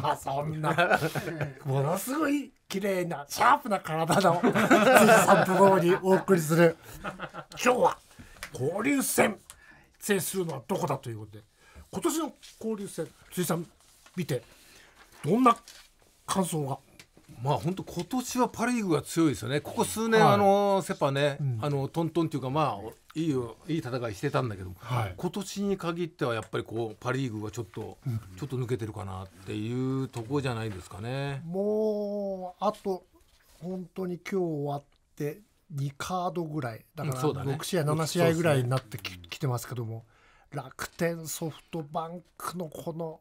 まあそんな ものすごい綺麗なシャープな体の辻さんとにお送りする今日は交流戦制するのはどこだということで今年の交流戦辻さん見てどんな感想がまあ本当今年はパ・リーグが強いですよね、ここ数年、はい、あのセ・パね、うん、あのトントンというか、まあいいよ、いい戦いしてたんだけど、はい、今年に限ってはやっぱりこうパ・リーグはちょっと、うん、ちょっと抜けてるかなっていうとこじゃないですかね。もうあと本当に今日終わって2カードぐらいだから6試合、7試合ぐらいになってき,、てますけども、楽天ソフトバンクのこの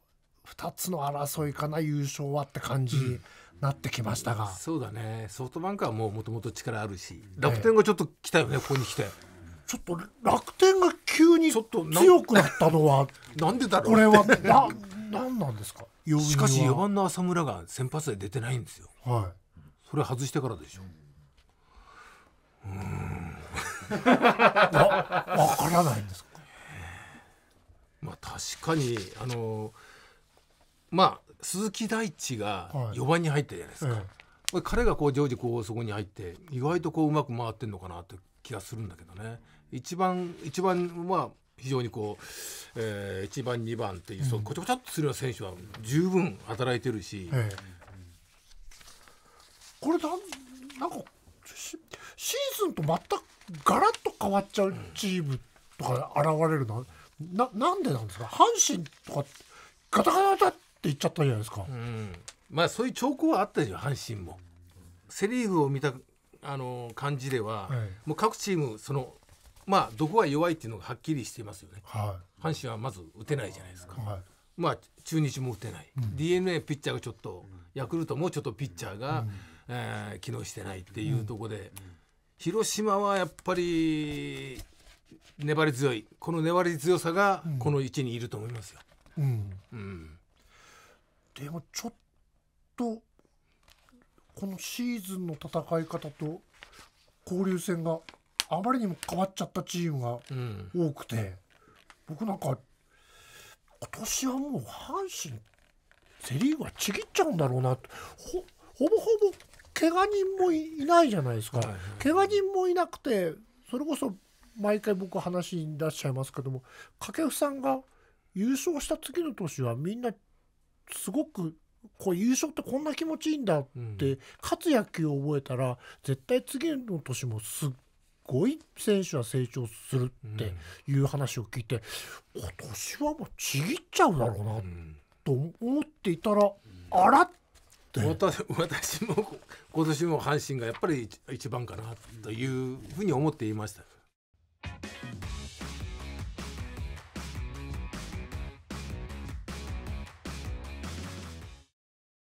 2つの争いかな優勝はって感じ。になってきましたが、そうだねソフトバンクはもうもともと力あるし楽天がちょっと来たよね、ええ、ここに来てちょっと楽天が急に強くなったのは なんでだろうこれはな何なんですかしかし4番の浅村が先発で出てないんですよ、はい、それ外してからでしょうん わからないんですかまあ確かにあのーまあ鈴木大地が4番に入ったじゃないですか、はいええ、彼がこう常時こうそこに入って意外とこううまく回ってるのかなって気がするんだけどね一番一番まあ非常にこう、えー、1番2番っていう、うん、そうこちょこちょっとするような選手は十分働いてるし、え、これだなんかシーズンと全くガラッと変わっちゃうチームとか現れるのは、うん、ななんでなんですか阪神とかガタガタって言っちゃったじゃないですか、うん、まあそういう兆候はあったでしょ阪神もセ・リーグを見たあの感じでは、はい、もう各チームそのまあどこが弱いっていうのがはっきりしていますよね、はい、阪神はまず打てないじゃないですか、はい、まあ中日も打てない、うん、d n a ピッチャーがちょっと、ヤクルトもちょっとピッチャーが、うん、えー、機能してないっていうところで、広島はやっぱり粘り強いこの粘り強さがこの位置にいると思いますよ。うん、うんでもちょっとこのシーズンの戦い方と交流戦があまりにも変わっちゃったチームが多くて、うん、僕なんか今年はもう阪神セ・リーグはちぎっちゃうんだろうなほほぼほぼ怪我人もいないじゃないですか、怪我人もいなくてそれこそ毎回僕話に出しちゃいますけども掛布さんが優勝した次の年はみんなすごくこう優勝ってこんな気持ちいいんだって、勝つ野球を覚えたら絶対次の年もすっごい選手は成長するっていう話を聞いて、今年はもうちぎっちゃうだろうなと思っていたら、あらって私も今年も阪神がやっぱり一番かなというふうに思っていました。